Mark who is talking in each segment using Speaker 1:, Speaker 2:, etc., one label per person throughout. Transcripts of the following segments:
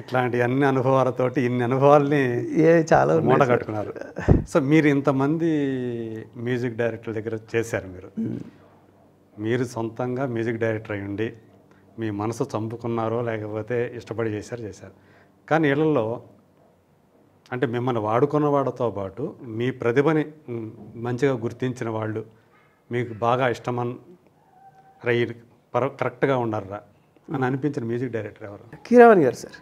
Speaker 1: ఇట్లాంటి అన్ని అనుభవాలతోటి ఇన్ని అనుభవాల్ని ఏ చాలా మూట కట్టుకున్నారు సో మీరు ఇంతమంది మ్యూజిక్ డైరెక్టర్ దగ్గర చేశారు మీరు మీరు సొంతంగా మ్యూజిక్ డైరెక్టర్ అయ్యండి మీ మనసు చంపుకున్నారో లేకపోతే ఇష్టపడి చేశారు చేశారు కానీ వీళ్ళల్లో అంటే మిమ్మల్ని వాడుకున్న వాళ్ళతో పాటు మీ ప్రతిభని మంచిగా గుర్తించిన వాళ్ళు మీకు బాగా ఇష్టమన్ రై పర కరెక్ట్గా ఉండరా అని అనిపించిన మ్యూజిక్ డైరెక్టర్ ఎవరు
Speaker 2: కీరవాణి గారు సార్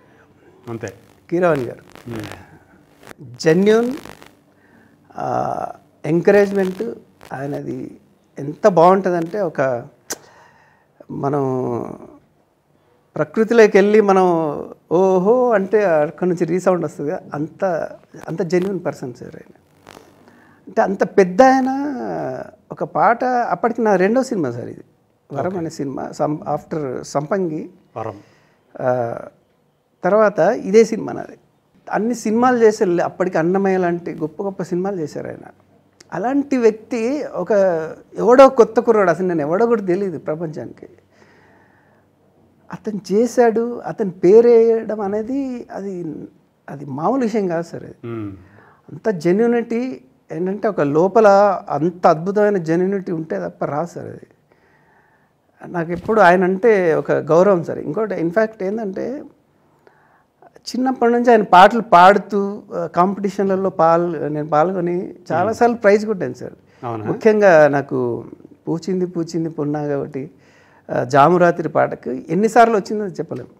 Speaker 2: అంతే కీరవాణి గారు జెన్యున్ ఎంకరేజ్మెంట్ ఆయనది ఎంత బాగుంటుందంటే ఒక మనం ప్రకృతిలోకి వెళ్ళి మనం ఓహో అంటే అక్కడి నుంచి రీసౌండ్ వస్తుంది అంత అంత జెన్యున్ పర్సన్ సార్ ఆయన అంటే అంత పెద్ద ఆయన ఒక పాట అప్పటికి నా రెండో సినిమా సార్ ఇది వరం అనే సినిమా సం ఆఫ్టర్ సంపంగి వరం తర్వాత ఇదే సినిమా నాది అన్ని సినిమాలు చేసే అప్పటికి అన్నమయ్య లాంటి గొప్ప గొప్ప సినిమాలు చేశారు ఆయన అలాంటి వ్యక్తి ఒక ఎవడో కొత్త కుర్రాడు అసలు నేను ఎవడో కూడా తెలియదు ప్రపంచానికి అతను చేశాడు అతని పేరేయడం అనేది అది అది మామూలు విషయం కాదు సార్ అది అంత జెన్యునిటీ ఏంటంటే ఒక లోపల అంత అద్భుతమైన జెన్యునిటీ ఉంటే తప్ప రాదు సార్ అది నాకు ఎప్పుడు ఆయన అంటే ఒక గౌరవం సార్ ఇంకోటి ఇన్ఫ్యాక్ట్ ఏంటంటే చిన్నప్పటి నుంచి ఆయన పాటలు పాడుతూ కాంపిటీషన్లలో పాల్ నేను పాల్గొని చాలాసార్లు ప్రైజ్ కొట్టాను సార్ ముఖ్యంగా నాకు పూచింది పూచింది పున్నా కాబట్టి జామురాత్రి పాటకు ఎన్నిసార్లు వచ్చిందో చెప్పలేము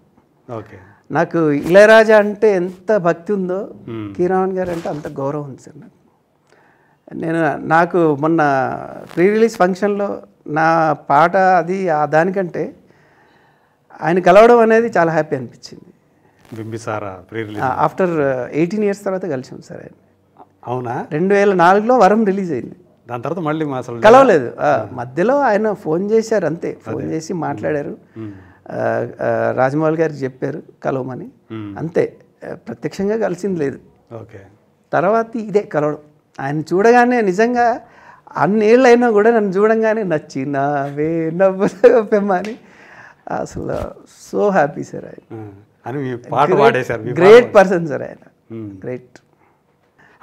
Speaker 2: ఓకే నాకు ఇళయరాజా అంటే ఎంత భక్తి ఉందో కీరావన్ గారు అంటే అంత గౌరవం ఉంది సార్ నాకు నేను నాకు మొన్న ప్రీ రిలీజ్ ఫంక్షన్లో నా పాట అది ఆ దానికంటే ఆయన కలవడం అనేది చాలా హ్యాపీ అనిపించింది బింబిసారా ఆఫ్టర్ ఎయిటీన్ ఇయర్స్ తర్వాత కలిసాం సార్ ఆయన అవునా రెండు వేల నాలుగులో వరం రిలీజ్ అయింది
Speaker 1: దాని తర్వాత మళ్ళీ అసలు కలవలేదు
Speaker 2: మధ్యలో ఆయన ఫోన్ చేశారు అంతే ఫోన్ చేసి మాట్లాడారు రాజమౌళి గారికి చెప్పారు కలవమని అంతే ప్రత్యక్షంగా కలిసింది లేదు ఓకే తర్వాత ఇదే కలవడం ఆయన చూడగానే నిజంగా అన్నేళ్ళైనా కూడా నన్ను చూడంగానే నచ్చినా వే నవ్వు అసలు సో హ్యాపీ సార్ ఆయన గ్రేట్ పర్సన్ సార్ ఆయన
Speaker 1: గ్రేట్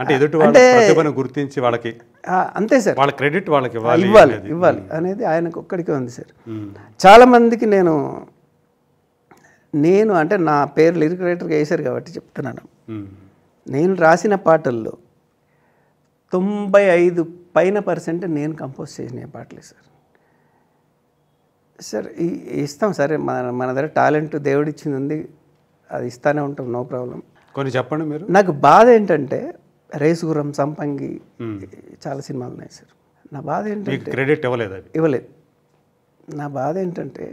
Speaker 1: అంటే అంటే గుర్తించి వాళ్ళకి అంతే సార్ వాళ్ళ క్రెడిట్ వాళ్ళకి ఇవ్వాలి
Speaker 2: ఇవ్వాలి అనేది ఆయనకు ఒక్కడికే ఉంది సార్ చాలా మందికి నేను నేను అంటే నా పేరు లిరిక్ రైటర్గా వేశారు కాబట్టి చెప్తున్నాను నేను రాసిన పాటల్లో తొంభై ఐదు పైన పర్సెంట్ నేను కంపోజ్ చేసిన పాటలే సార్ సార్ ఇస్తాం సరే మన మన దగ్గర టాలెంట్ దేవుడిచ్చింది ఉంది అది ఇస్తానే ఉంటాం నో ప్రాబ్లం
Speaker 1: కొన్ని చెప్పండి మీరు
Speaker 2: నాకు బాధ ఏంటంటే రేసుగురం సంపంగి చాలా సినిమాలు ఉన్నాయి సార్ నా బాధ ఏంటంటే క్రెడిట్ ఇవ్వలేదు ఇవ్వలేదు నా బాధ ఏంటంటే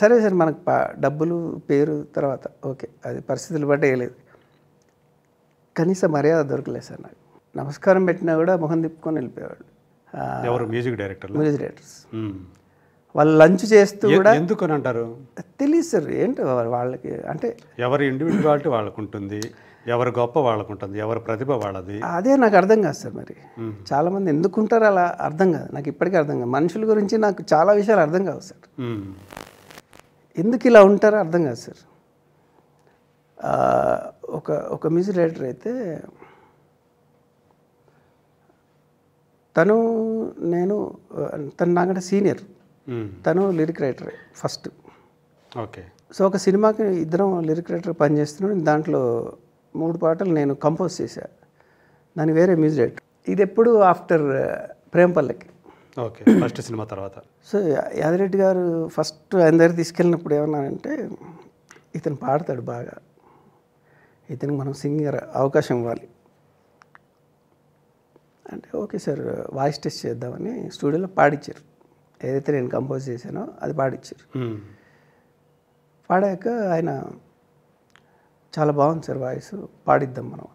Speaker 2: సరే సార్ మనకు డబ్బులు పేరు తర్వాత ఓకే అది పరిస్థితులు బట్టి వేయలేదు కనీస మర్యాద దొరకలేదు సార్ నాకు నమస్కారం పెట్టినా కూడా మొహం తిప్పుకొని వెళ్ళిపోయేవాళ్ళు
Speaker 1: ఎవరు మ్యూజిక్ డైరెక్టర్ మ్యూజిక్ డైరెక్టర్స్ వాళ్ళు లంచ్ చేస్తూ కూడా ఎందుకు అని అంటారు
Speaker 2: తెలియదు సార్ ఏంటి వాళ్ళకి అంటే
Speaker 1: ఎవరి ఇండివిజువాలిటీ వాళ్ళకు ఉంటుంది ఎవరు గొప్ప వాళ్ళకు ఉంటుంది ఎవరు ప్రతిభ వాళ్ళది అదే
Speaker 2: నాకు అర్థం కాదు సార్ మరి చాలామంది ఎందుకు ఉంటారు అలా అర్థం కాదు నాకు ఇప్పటికీ అర్థం కాదు మనుషుల గురించి నాకు చాలా విషయాలు అర్థం కావు సార్ ఎందుకు ఇలా ఉంటారో అర్థం కాదు సార్ ఒక ఒక మ్యూజిక్ డైరెక్టర్ అయితే తను నేను తను నాకంటే సీనియర్ తను lyric writer first okay so ఒక సినిమాకి ఇద్దరం లిరిక్ రైటర్ పనిచేస్తున్నాడు దాంట్లో మూడు పాటలు నేను కంపోజ్ చేశా దాని వేరే మ్యూజిక్ ఇది ఎప్పుడు ఆఫ్టర్ ప్రేమపల్లకి
Speaker 1: ఓకే ఫస్ట్ సినిమా తర్వాత
Speaker 2: సో యాదిరెడ్డి గారు ఫస్ట్ ఆయన దగ్గర తీసుకెళ్ళినప్పుడు ఏమన్నానంటే ఇతను పాడతాడు బాగా ఇతనికి మనం సింగర్ అవకాశం ఇవ్వాలి అంటే ఓకే సార్ వాయిస్ టెస్ట్ చేద్దామని స్టూడియోలో పాడిచ్చారు ఏదైతే నేను కంపోజ్ చేశానో అది పాడిచ్చారు పాడాక ఆయన చాలా బాగుంది సార్ వాయిస్ పాడిద్దాం మనం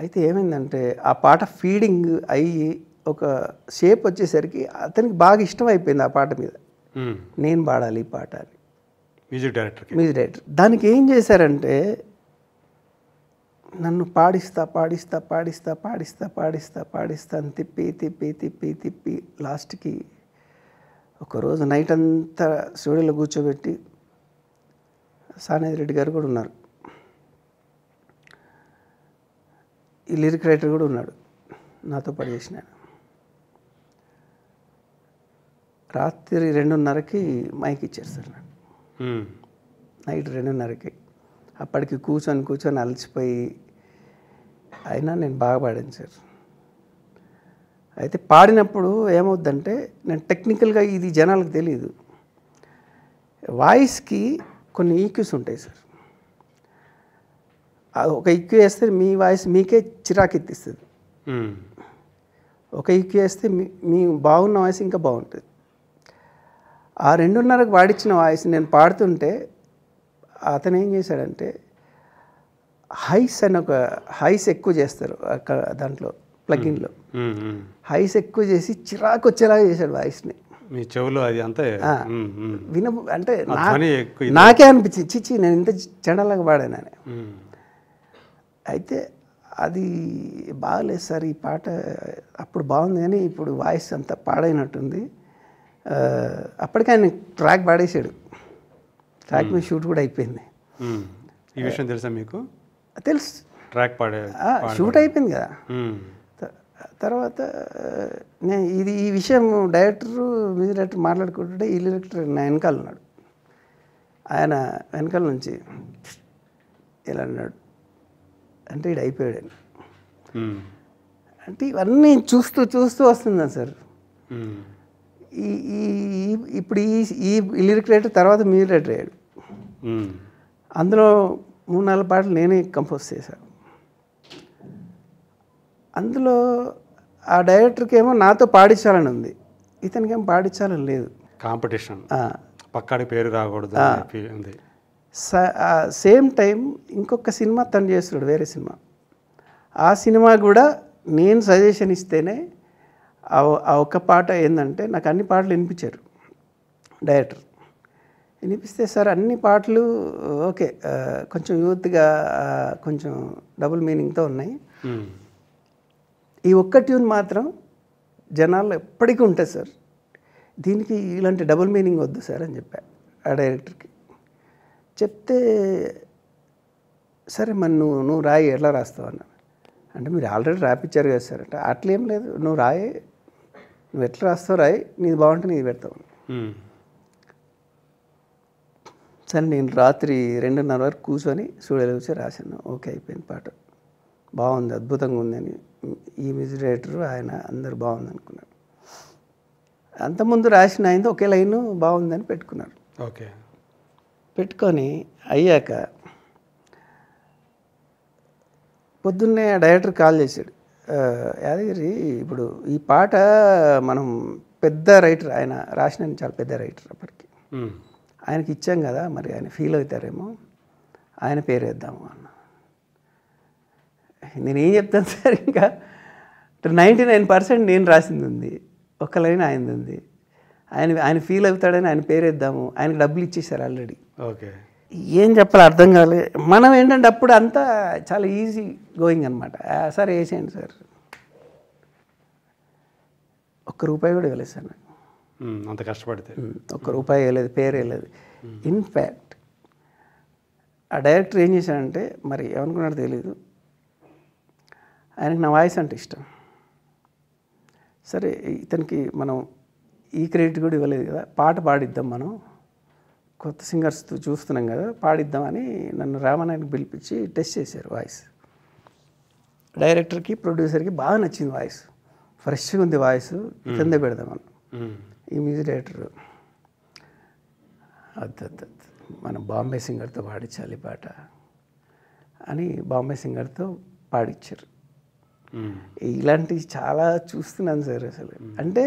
Speaker 2: అయితే ఏమైందంటే ఆ పాట ఫీడింగ్ అయ్యి ఒక షేప్ వచ్చేసరికి అతనికి బాగా ఇష్టం అయిపోయింది ఆ పాట మీద నేను పాడాలి ఈ పాట
Speaker 1: అని మ్యూజిక్ డైరెక్టర్ మ్యూజిక్
Speaker 2: డైరెక్టర్ దానికి ఏం చేశారంటే నన్ను పాడిస్తా పాడిస్తా పాడిస్తా పాడిస్తా పాడిస్తా పాడిస్తా అని తిప్పి తిప్పి తిప్పి తిప్పి లాస్ట్కి ఒకరోజు నైట్ అంతా స్టూడియోలో కూర్చోబెట్టి సానేది రెడ్డి గారు కూడా ఉన్నారు ఈ లిరిక్ రైటర్ కూడా ఉన్నాడు నాతో పాటు చేసిన రాత్రి రెండున్నరకి మైక్ ఇచ్చారు సార్ నైట్ రెండున్నరకి అప్పటికి కూర్చొని కూర్చొని అలసిపోయి అయినా నేను బాగా పాడాను సార్ అయితే పాడినప్పుడు ఏమవుద్దంటే నేను టెక్నికల్గా ఇది జనాలకు తెలియదు వాయిస్కి కొన్ని ఈక్యూస్ ఉంటాయి సార్ ఒక ఈక్యూ వేస్తే మీ వాయిస్ మీకే చిరాకెత్తిస్తుంది ఒక ఈక్యూ వేస్తే మీ బాగున్న వాయిస్ ఇంకా బాగుంటుంది ఆ రెండున్నరకు వాడిచ్చిన వాయిస్ నేను పాడుతుంటే అతను ఏం చేశాడంటే హైస్ అని ఒక హైస్ ఎక్కువ చేస్తారు అక్కడ దాంట్లో ప్లగిన్లో హైస్ ఎక్కువ చేసి చిరాకు వచ్చేలాగా చేశాడు వాయిస్ని
Speaker 1: మీ చెవులో అది అంత విన అంటే నాకే
Speaker 2: అనిపించింది చిచ్చి నేను ఇంత చెండలాగా పాడాను అయితే అది బాగలేదు సార్ ఈ పాట అప్పుడు బాగుంది కానీ ఇప్పుడు వాయిస్ అంత పాడైనట్టుంది అప్పటికే ఆయన ట్రాక్ పాడేశాడు ట్రాక్ hmm. మీద షూట్ కూడా అయిపోయింది
Speaker 1: hmm. ఈ విషయం తెలుసా మీకు తెలుసు ట్రాక్ పాడే షూట్ అయిపోయింది కదా hmm.
Speaker 2: తర్వాత నేను ఇది ఈ విషయం డైరెక్టరు మ్యూజిక్ డైరెక్టర్ మాట్లాడుకుంటుంటే ఈ డైరెక్టర్ నా వెనకాల ఉన్నాడు ఆయన వెనకాల నుంచి ఇలా అన్నాడు అంటే ఇది అయిపోయాడు అంటే ఇవన్నీ చూస్తూ చూస్తూ వస్తుందా సార్ ఈ ఇప్పుడు ఈ ఈ లిరిక్ రేటర్ తర్వాత మీరు రేటర్ అయ్యాడు అందులో మూడు నాలుగు పాటలు నేనే కంపోజ్ చేశాను అందులో ఆ డైరెక్టర్కి ఏమో నాతో పాడించాలని ఉంది ఇతనికి ఏమో పాడించాలని లేదు
Speaker 1: కాంపిటీషన్ పక్కడి పేరు రాకూడదు
Speaker 2: సేమ్ టైం ఇంకొక సినిమా తను చేస్తున్నాడు వేరే సినిమా ఆ సినిమా కూడా నేను సజెషన్ ఇస్తేనే ఆ ఒక్క పాట ఏంటంటే నాకు అన్ని పాటలు వినిపించారు డైరెక్టర్ వినిపిస్తే సార్ అన్ని పాటలు ఓకే కొంచెం యూత్గా కొంచెం డబుల్ మీనింగ్తో ఉన్నాయి ఈ ఒక్క ట్యూన్ మాత్రం జనాల్లో ఎప్పటికీ ఉంటుంది సార్ దీనికి ఇలాంటి డబుల్ మీనింగ్ వద్దు సార్ అని చెప్పా ఆ డైరెక్టర్కి చెప్తే సరే మరి నువ్వు నువ్వు రాయి ఎట్లా రాస్తావు అన్న అంటే మీరు ఆల్రెడీ రాపిచ్చారు కదా సార్ అంటే అట్లేం లేదు నువ్వు రాయి నువ్వు ఎట్లా రాస్తావు రాయి నీది బాగుంటే నీది పెడతావు సరే నేను రాత్రి రెండున్నర వరకు కూర్చొని స్టూడియోలో కూర్చొని రాశాను ఓకే అయిపోయింది పాట బాగుంది అద్భుతంగా ఉందని ఈ మ్యూజిక్ ఆయన అందరు బాగుంది అనుకున్నారు అంతకుముందు రాసిన అయింది ఒకే లైన్ బాగుందని పెట్టుకున్నారు ఓకే పెట్టుకొని అయ్యాక పొద్దున్నే డైరెక్టర్ కాల్ చేశాడు యాదగిరి ఇప్పుడు ఈ పాట మనం పెద్ద రైటర్ ఆయన రాసిన చాలా పెద్ద రైటర్ అప్పటికి ఆయనకి ఇచ్చాం కదా మరి ఆయన ఫీల్ అవుతారేమో ఆయన పేరు వేద్దాము అన్న నేనేం చెప్తాను సార్ ఇంకా నైంటీ నైన్ పర్సెంట్ నేను రాసింది ఉంది ఒక్క లైన్ ఆయనది ఉంది ఆయన ఆయన ఫీల్ అవుతాడని ఆయన పేరు వేద్దాము ఆయనకు డబ్బులు ఇచ్చేసారు ఆల్రెడీ ఓకే ఏం చెప్పాలి అర్థం కాలే మనం ఏంటంటే అప్పుడు అంతా చాలా ఈజీ గోయింగ్ అనమాట సార్ వేసేయండి సార్ ఒక్క రూపాయి కూడా వెళ్ళేసాను
Speaker 1: అంత కష్టపడితే
Speaker 2: ఒక రూపాయి వేయలేదు పేరు వేయలేదు ఇన్ఫ్యాక్ట్ ఆ డైరెక్టర్ ఏం చేశాడంటే మరి ఏమనుకున్నాడో తెలియదు ఆయనకి నా వాయిస్ అంటే ఇష్టం సరే ఇతనికి మనం ఈ క్రెడిట్ కూడా ఇవ్వలేదు కదా పాట పాడిద్దాం మనం కొత్త సింగర్స్ చూస్తున్నాం కదా పాడిద్దామని నన్ను రామానాయుడు పిలిపించి టెస్ట్ చేశారు వాయిస్ డైరెక్టర్కి ప్రొడ్యూసర్కి బాగా నచ్చింది వాయిస్ ఫ్రెష్గా ఉంది వాయిస్ కింద మనం ఇమిజిరేటర్ మ్యూజిక్ మన మనం బాంబే సింగర్తో పాడించాలి పాట అని బాంబే సింగర్తో పాడించారు ఇలాంటివి చాలా చూస్తున్నాను సార్ అసలు అంటే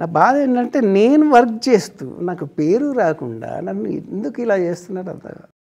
Speaker 2: నా బాధ ఏంటంటే నేను వర్క్ చేస్తూ నాకు పేరు రాకుండా నన్ను
Speaker 1: ఎందుకు ఇలా చేస్తున్నాడు అంతగా